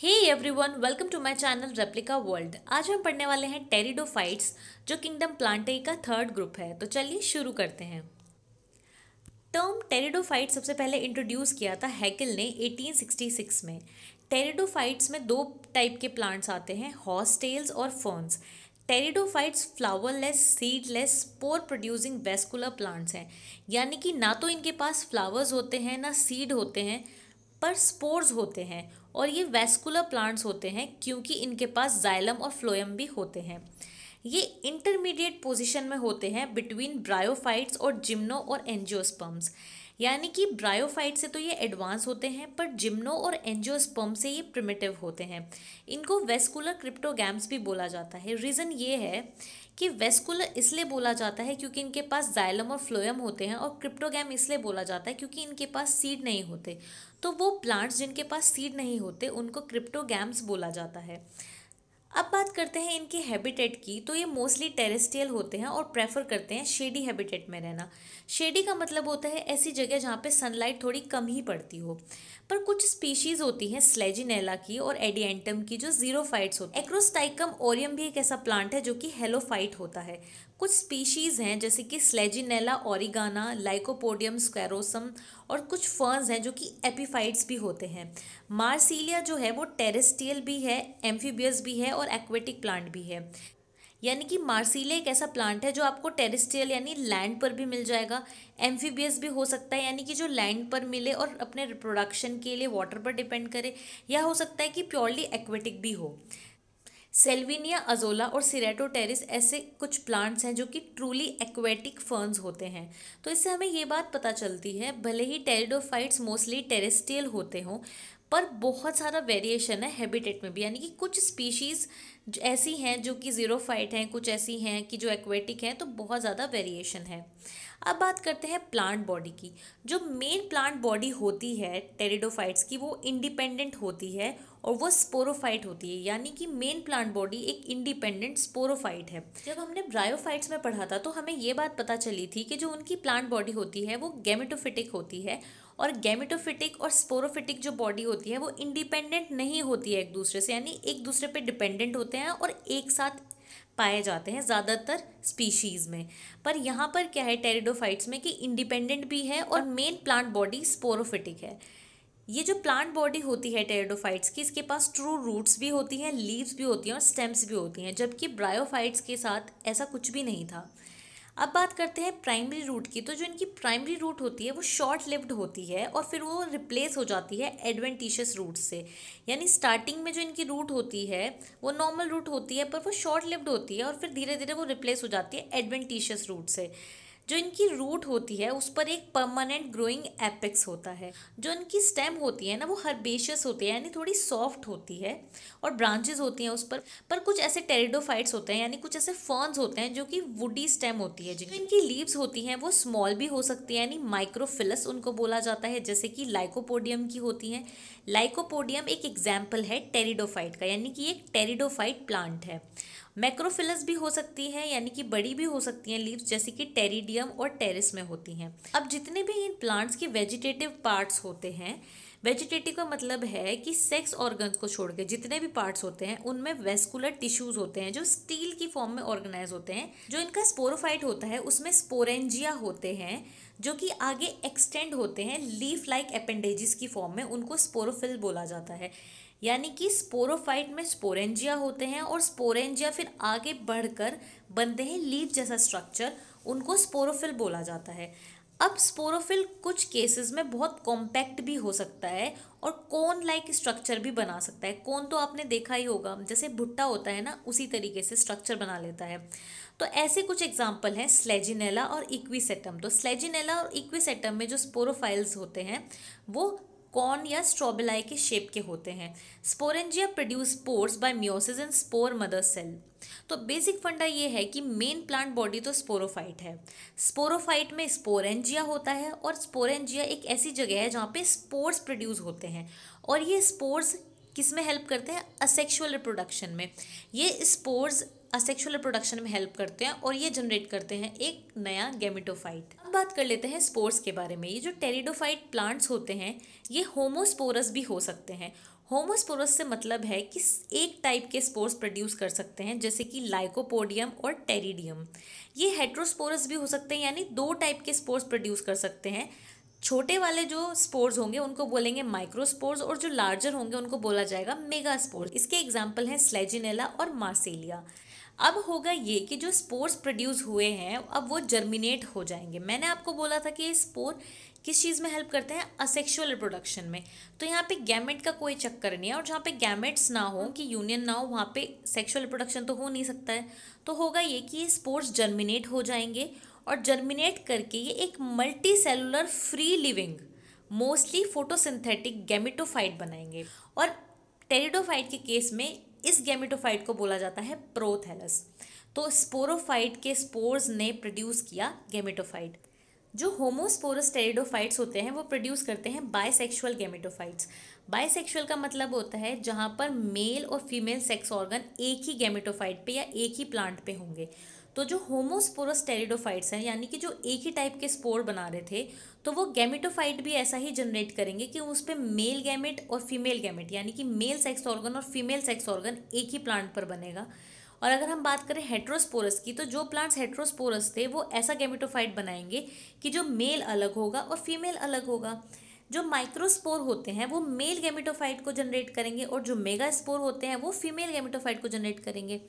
hey everyone welcome to my channel replica world आज हम पढ़ने वाले हैं टेरिडो फाइट्स जो किंगडम प्लांटे का थर्ड ग्रुप है तो चलिए शुरू करते हैं टर्म टेरिडो फाइट सबसे पहले इंट्रोड्यूस किया था हैकल ने 1866 में टेरिडो फाइट्स में दो टाइप के प्लांट्स आते हैं हॉस्टेल्स और ferns pteridophytes flowerless seedless spore producing vascular plants हैं यानी कि ना तो इनके पास फ्लावर्स होते हैं ना सीड होते हैं पर स्पोर्स होते हैं और ये वेस्कुलर प्लांट्स होते हैं क्योंकि इनके पास जाइलम और फ्लोएम भी होते हैं ये इंटरमीडिएट पोजीशन में होते हैं बिटवीन ब्रायोफाइट्स और जिम्नो और एनजियोस्पर्म्स यानी कि ब्रायोफाइट से तो ये एडवांस होते हैं पर जिम्नो और एंजियोस्पर्म से ये प्रिमिटिव होते हैं इनको वेस्कुलर क्रिप्टोगैम्स भी बोला जाता है रीज़न ये है कि वेस्कुलर इसलिए बोला जाता है क्योंकि इनके पास जाइलम और फ्लोयम होते हैं और क्रिप्टोगैम इसलिए बोला जाता है क्योंकि इनके पास सीड नहीं होते तो वो प्लांट्स जिनके पास सीड नहीं होते उनको क्रिप्टोगैम्स बोला जाता है अब बात करते हैं इनके हैबिटेट की तो ये मोस्टली टेरेस्टियल होते हैं और प्रेफर करते हैं शेडी हैबिटेट में रहना शेडी का मतलब होता है ऐसी जगह जहाँ पे सनलाइट थोड़ी कम ही पड़ती हो पर कुछ स्पीशीज़ होती हैं स्लेजिनेला की और एडिएंटम की जो जीरो फाइट्स होती है एक्रोस्टाइकम ओरियम भी एक ऐसा प्लांट है जो कि हेलोफाइट होता है कुछ स्पीशीज़ हैं जैसे कि स्लेजिनेला ओरिगाना लाइकोपोडियम स्क्वेरोसम और कुछ फर्न्स हैं जो कि एपिफाइट्स भी होते हैं मार्सीलिया जो है वो टेरेस्टियल भी है एम्फीबियस भी है और एक्वेटिक प्लांट भी है यानी कि मार्सीलिया एक ऐसा प्लांट है जो आपको टेरेस्टियल यानी लैंड पर भी मिल जाएगा एम्फीबियस भी हो सकता है यानी कि जो लैंड पर मिले और अपने रिप्रोडक्शन के लिए वाटर पर डिपेंड करे या हो सकता है कि प्योरली एक्वेटिक भी हो सेल्विनिया अजोला और सीरेटो टेरिस ऐसे कुछ प्लांट्स हैं जो कि ट्रूली एक्वेटिक फर्न्स होते हैं तो इससे हमें ये बात पता चलती है भले ही टेरिडोफाइट्स मोस्टली टेरेस्टियल होते हों पर बहुत सारा वेरिएशन है हैबिटेट में भी यानी कि कुछ स्पीशीज़ ऐसी हैं जो कि ज़ीरो फाइट हैं कुछ ऐसी हैं कि जो एक्वेटिक हैं तो बहुत ज़्यादा वेरिएशन है अब बात करते हैं प्लांट बॉडी की जो मेन प्लांट बॉडी होती है टेरिडोफाइट्स की वो इंडिपेंडेंट होती है और वो स्पोरोफाइट होती है यानी कि मेन प्लांट बॉडी एक इंडिपेंडेंट स्पोरोफाइट है जब हमने ब्रायोफाइट्स में पढ़ा था तो हमें ये बात पता चली थी कि जो उनकी प्लांट बॉडी होती है वो गैमेटोफिटिक होती है और गैमेटोफिटिक और स्पोरोफिटिक जो बॉडी होती है वो इंडिपेंडेंट नहीं होती है एक दूसरे से यानी एक दूसरे पर डिपेंडेंट होते हैं और एक साथ पाए जाते हैं ज़्यादातर स्पीशीज़ में पर यहाँ पर क्या है टेरिडोफाइट्स में कि इंडिपेंडेंट भी है और मेन प्लांट बॉडी स्पोरोफिटिक है ये जो प्लांट बॉडी होती है टेरेडोफाइट्स की इसके पास ट्रू रूट्स भी होती हैं लीव्स भी होती हैं और स्टेम्स भी होती हैं जबकि ब्रायोफाइट्स के साथ ऐसा कुछ भी नहीं था अब बात करते हैं प्राइमरी रूट की तो जो इनकी प्राइमरी रूट होती है वो शॉर्ट लिव्ड होती है और फिर वो रिप्लेस हो जाती है एडवेंटिशियस रूट से यानी स्टार्टिंग में जो इनकी रूट होती है वो नॉर्मल रूट होती है पर वो शॉर्ट लिव्ड होती है और फिर धीरे धीरे वो रिप्लेस हो जाती है एडवेंटिशियस रूट से जो इनकी रूट होती है उस पर एक परमानेंट ग्रोइंग एपेक्स होता है जो इनकी स्टेम होती है ना वो हर्बेशियस होती है यानी थोड़ी सॉफ्ट होती है और ब्रांचेज होती हैं उस पर पर कुछ ऐसे टेरिडोफाइट्स होते हैं यानी कुछ ऐसे फर्न्स होते हैं जो कि वुडी स्टेम होती है जिनकी इनकी लीव्स होती हैं वो स्मॉल भी हो सकती है यानी माइक्रोफिलस उनको बोला जाता है जैसे कि लाइकोपोडियम की होती हैं लाइकोपोडियम एक एग्जाम्पल है टेरिडोफाइट का यानी कि एक टेरिडोफाइट प्लांट है मैक्रोफिलस भी हो सकती हैं यानी कि बड़ी भी हो सकती हैं लीव्स जैसे कि टेरिडियम और टेरिस में होती हैं अब जितने भी इन प्लांट्स के वेजिटेटिव पार्ट्स होते हैं वेजिटेटिव का मतलब है कि सेक्स ऑर्गन्स को छोड़ के जितने भी पार्ट्स होते हैं उनमें वेस्कुलर टिश्यूज होते हैं जो स्टील की फॉर्म में ऑर्गेनाइज होते हैं जो इनका स्पोरोफाइट होता है उसमें स्पोरेंजिया होते हैं जो कि आगे एक्सटेंड होते हैं लीफ लाइक अपेंडेजिस की फॉर्म में उनको स्पोरोफिल बोला जाता है यानी कि स्पोरोफाइट में स्पोरेंजिया होते हैं और स्पोरेंजिया फिर आगे बढ़कर बनते हैं लीव जैसा स्ट्रक्चर उनको स्पोरोफिल बोला जाता है अब स्पोरोफिल कुछ केसेस में बहुत कॉम्पैक्ट भी हो सकता है और कोन लाइक स्ट्रक्चर भी बना सकता है कोन तो आपने देखा ही होगा जैसे भुट्टा होता है ना उसी तरीके से स्ट्रक्चर बना लेता है तो ऐसे कुछ एग्जाम्पल हैं स्लेजिनेला और इक्विसेटम तो स्लेजिनेला और इक्विसेटम में जो स्पोरोफाइल्स होते हैं वो कॉर्न या स्ट्रॉबेलाई के शेप के होते हैं sporangia produce spores by meiosis and spore mother cell तो बेसिक फंडा ये है कि मेन प्लांट बॉडी तो स्पोरोफाइट है स्पोरोफाइट में स्पोरेंजिया होता है और स्पोरेंजिया एक ऐसी जगह है जहाँ पे स्पोर्स प्रोड्यूस होते हैं और ये स्पोर्स किस में हेल्प करते हैं असेक्शुअल रिप्रोडक्शन में ये स्पोर्स असेक्शुअल प्रोडक्शन में हेल्प करते हैं और ये जनरेट करते हैं एक नया गेमिटोफाइट अब बात कर लेते हैं स्पोर्स के बारे में ये जो टेरिडोफाइट प्लांट्स होते हैं ये होमोस्पोरस भी हो सकते हैं होमोस्पोरस से मतलब है कि एक टाइप के स्पोर्स प्रोड्यूस कर सकते हैं जैसे कि लाइकोपोडियम और टेरिडियम ये हेट्रोस्पोरस भी हो सकते हैं यानी दो टाइप के स्पोर्स प्रोड्यूस कर सकते हैं छोटे वाले जो स्पोर्स होंगे उनको बोलेंगे माइक्रोस्पोर्स और जो लार्जर होंगे उनको बोला जाएगा मेगा स्पोर्स इसके एग्जाम्पल हैं स्लेजिनेला और मार्सेलिया अब होगा ये कि जो स्पोर्स प्रोड्यूस हुए हैं अब वो जर्मिनेट हो जाएंगे मैंने आपको बोला था कि ये स्पोर किस चीज़ में हेल्प करते हैं असेक्शुअल रिप्रोडक्शन में तो यहाँ पे गैमेट का कोई चक्कर नहीं है और जहाँ पे गैमेट्स ना हो कि यूनियन ना हो वहाँ पे सेक्शुअल रिप्रोडक्शन तो हो नहीं सकता है तो होगा ये कि ये स्पोर्ट्स जर्मिनेट हो जाएंगे और जर्मिनेट करके ये एक multicellular free living mostly photosynthetic gametophyte बनाएंगे और टेरिडोफाइट के केस में इस गैमेटोफाइट को बोला जाता है प्रोथेलस तो स्पोरोफाइट के स्पोर्स ने प्रोड्यूस किया गैमेटोफाइट जो होमोस्पोरस टेरिडोफाइट्स होते हैं वो प्रोड्यूस करते हैं बायसेक्सुअल गैमेटोफाइट्स बायसेक्सुअल का मतलब होता है जहाँ पर मेल और फीमेल सेक्स ऑर्गन एक ही गैमेटोफाइट पे या एक ही प्लांट पे होंगे तो जो होमोस्पोरस टेरिडोफाइट्स हैं यानी कि जो एक ही टाइप के स्पोर बना रहे थे तो वो गैमेटोफाइट भी ऐसा ही जनरेट करेंगे कि उस पर मेल गैमेट और फीमेल गैमेट यानी कि मेल सेक्स ऑर्गन और फीमेल सेक्स ऑर्गन एक ही प्लांट पर बनेगा और अगर हम बात करें हेट्रोस्पोरस की तो जो प्लांट्स हेट्रोस्पोरस थे वो ऐसा गैमेटोफाइट बनाएंगे कि जो मेल अलग होगा और फीमेल अलग होगा जो माइक्रोस्पोर होते हैं वो मेल गैमेटोफाइट को जनरेट करेंगे और जो मेगा स्पोर होते हैं वो फीमेल गैमेटोफाइट को जनरेट करेंगे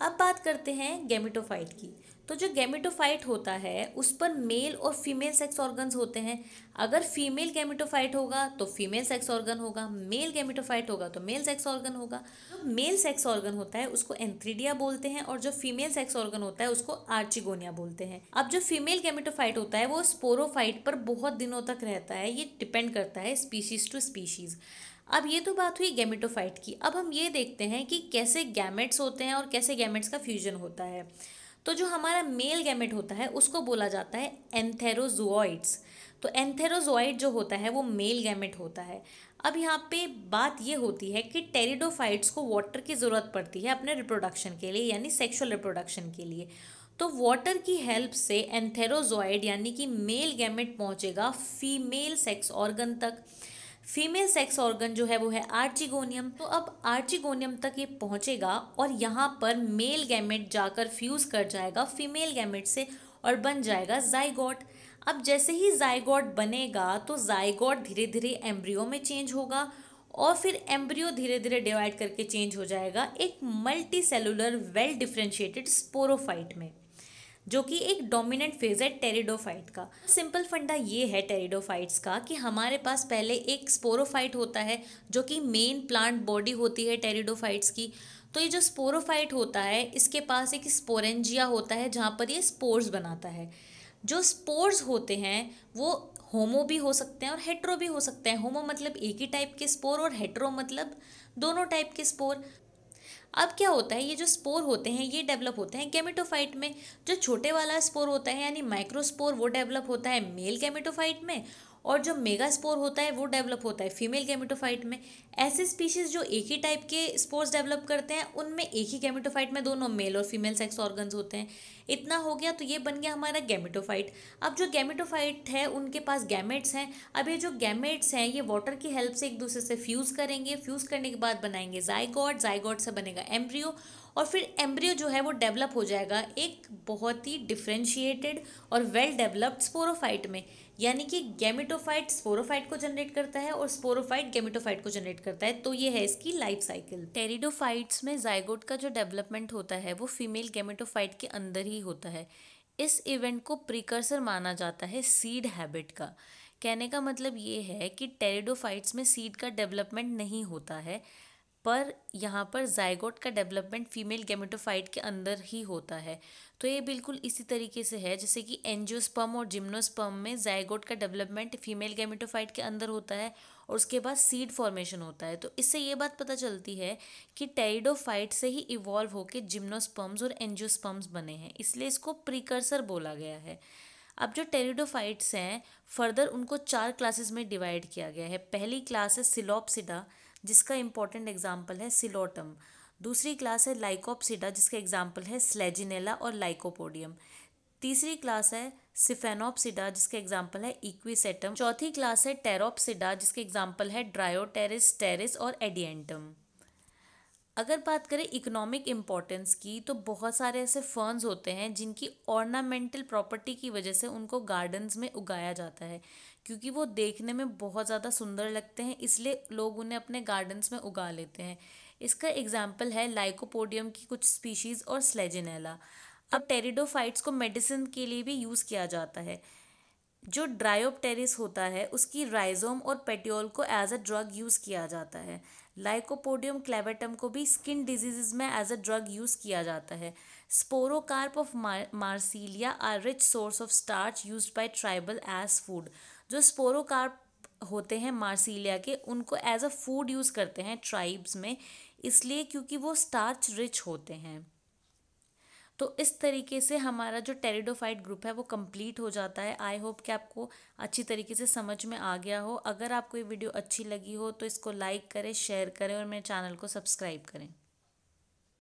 अब बात करते हैं गेमिटोफाइट की तो जो गेमिटोफाइट होता है उस पर मेल और फीमेल सेक्स ऑर्गन्स होते हैं अगर फीमेल गेमिटोफाइट होगा तो फीमेल सेक्स ऑर्गन होगा मेल गेमिटोफाइट होगा तो मेल सेक्स ऑर्गन होगा मेल सेक्स ऑर्गन होता है उसको एंथ्रीडिया बोलते हैं और जो फीमेल सेक्स ऑर्गन होता है उसको आर्चिगोनिया बोलते हैं अब जो फीमेल गेमिटोफाइट होता है वो स्पोरोफाइट पर बहुत दिनों तक रहता है ये डिपेंड करता है स्पीशीज़ टू स्पीशीज़ अब ये तो बात हुई गैमेटोफाइट की अब हम ये देखते हैं कि कैसे गैमेट्स होते हैं और कैसे गैमेट्स का फ्यूजन होता है तो जो हमारा मेल गैमेट होता है उसको बोला जाता है एंथेरोजोइड्स तो एंथेरोजोइड जो होता है वो मेल गैमेट होता है अब यहाँ पे बात ये होती है कि टेरिडोफाइट्स को वाटर की ज़रूरत पड़ती है अपने रिप्रोडक्शन के लिए यानी सेक्शुअल रिप्रोडक्शन के लिए तो वाटर की हेल्प से एंथेरोजोइड यानी कि मेल गैमेट पहुँचेगा फीमेल सेक्स ऑर्गन तक फीमेल सेक्स ऑर्गन जो है वो है आर्चिगोनियम तो अब आर्चिगोनियम तक ये पहुंचेगा और यहाँ पर मेल गैमेट जाकर फ्यूज़ कर जाएगा फीमेल गैमेट से और बन जाएगा जाइगॉट अब जैसे ही जाइगॉट बनेगा तो जाइगॉट धीरे धीरे एम्ब्रियो में चेंज होगा और फिर एम्ब्रियो धीरे धीरे डिवाइड करके चेंज हो जाएगा एक multicellular well differentiated sporophyte में जो कि एक डोमिनेंट फेज़ है टेरिडोफाइट का सिंपल फंडा ये है टेरिडोफाइट्स का कि हमारे पास पहले एक स्पोरोफाइट होता है जो कि मेन प्लांट बॉडी होती है टेरिडोफाइट्स की तो ये जो स्पोरोफाइट होता है इसके पास एक स्पोरेंजिया होता है जहाँ पर ये स्पोर्स बनाता है जो स्पोर्स होते हैं वो होमो भी हो सकते हैं और हेट्रो भी हो सकते हैं होमो मतलब एक ही टाइप के स्पोर और हेट्रो मतलब दोनों टाइप के स्पोर अब क्या होता है ये जो स्पोर होते हैं ये डेवलप होते हैं गेमेटोफाइट में जो छोटे वाला स्पोर होता है यानी माइक्रोस्पोर वो डेवलप होता है मेल गेमेटोफाइट में और जो मेगा स्पोर होता है वो डेवलप होता है फीमेल गैमेटोफाइट में ऐसे स्पीशीज़ जो एक ही टाइप के स्पोर्स डेवलप करते हैं उनमें एक ही गैमेटोफाइट में दोनों मेल और फीमेल सेक्स ऑर्गन्स होते हैं इतना हो गया तो ये बन गया हमारा गैमेटोफाइट अब जो गैमेटोफाइट है उनके पास गैमेट्स हैं अब ये जो गैमेट्स हैं ये वाटर की हेल्प से एक दूसरे से फ्यूज़ करेंगे फ्यूज़ करने के बाद बनाएंगे जाइगॉड जाइगॉड से बनेगा एम्ब्रियो और फिर एम्ब्रियो जो है वो डेवलप हो जाएगा एक बहुत ही डिफ्रेंशिएटेड और वेल डेवलप्ड स्पोरोफाइट में यानी कि गैमेटोफाइट स्पोरोफाइट को जनरेट करता है और स्पोरोफाइट गैमेटोफाइट को जनरेट करता है तो ये है इसकी लाइफ साइकिल टेरिडोफाइट्स में जायगोट का जो डेवलपमेंट होता है वो फीमेल गैमेटोफाइट के अंदर ही होता है इस इवेंट को प्रिकर्सर माना जाता है सीड हैबिट का कहने का मतलब ये है कि टेरिडोफाइट्स में सीड का डेवलपमेंट नहीं होता है पर यहाँ पर जायगोट का डेवलपमेंट फीमेल गेमेटोफाइट के अंदर ही होता है तो ये बिल्कुल इसी तरीके से है जैसे कि एनजियोस्पर्म और जिम्नोस्पर्म में जायगोट का डेवलपमेंट फीमेल गेमेटोफाइट के अंदर होता है और उसके बाद सीड फॉर्मेशन होता है तो इससे ये बात पता चलती है कि टेरिडोफाइट से ही इवॉल्व होकर जिम्नोस्पर्म्स और एनजियोस्पर्म्स बने हैं इसलिए इसको प्रीकर्सर बोला गया है अब जो टेरिडोफाइट्स हैं फर्दर उनको चार क्लासेस में डिवाइड किया गया है पहली क्लास है सिलोपसिडा जिसका इम्पोर्टेंट एग्जाम्पल है सिलोटम दूसरी क्लास है लाइकोपसीडा जिसका एग्जाम्पल है स्लेजिनेला और लाइकोपोडियम तीसरी क्लास है सिफेनोपसिडा जिसका एग्जाम्पल है इक्विसेटम चौथी क्लास है टेरोपसिडा जिसके एग्जाम्पल है ड्रायोटेरिस टेरिस और एडियंटम अगर बात करें इकोनॉमिक इम्पोर्टेंस की तो बहुत सारे ऐसे फर्न्स होते हैं जिनकी ऑर्नामेंटल प्रॉपर्टी की वजह से उनको गार्डन्स में उगाया जाता है क्योंकि वो देखने में बहुत ज़्यादा सुंदर लगते हैं इसलिए लोग उन्हें अपने गार्डन्स में उगा लेते हैं इसका एग्जाम्पल है लाइकोपोडियम की कुछ स्पीशीज़ और स्लेजिनेला अब टेरिडोफाइट्स को मेडिसिन के लिए भी यूज़ किया जाता है जो ड्रायोपटेरिस होता है उसकी राइजोम और पेटियोल को एज अ ड्रग यूज़ किया जाता है लाइकोपोडियम क्लेवेटम को भी स्किन डिजीज़ में एज अ ड्रग यूज़ किया जाता है sporocarp of marsilea are rich source of starch use by tribal as food जो स्पोरोकार्प होते हैं मार्सिलिया के उनको एज अ फूड यूज़ करते हैं ट्राइब्स में इसलिए क्योंकि वो स्टार्च रिच होते हैं तो इस तरीके से हमारा जो टेरिडोफाइट ग्रुप है वो कंप्लीट हो जाता है आई होप कि आपको अच्छी तरीके से समझ में आ गया हो अगर आपको ये वीडियो अच्छी लगी हो तो इसको लाइक करें शेयर करें और मेरे चैनल को सब्सक्राइब करें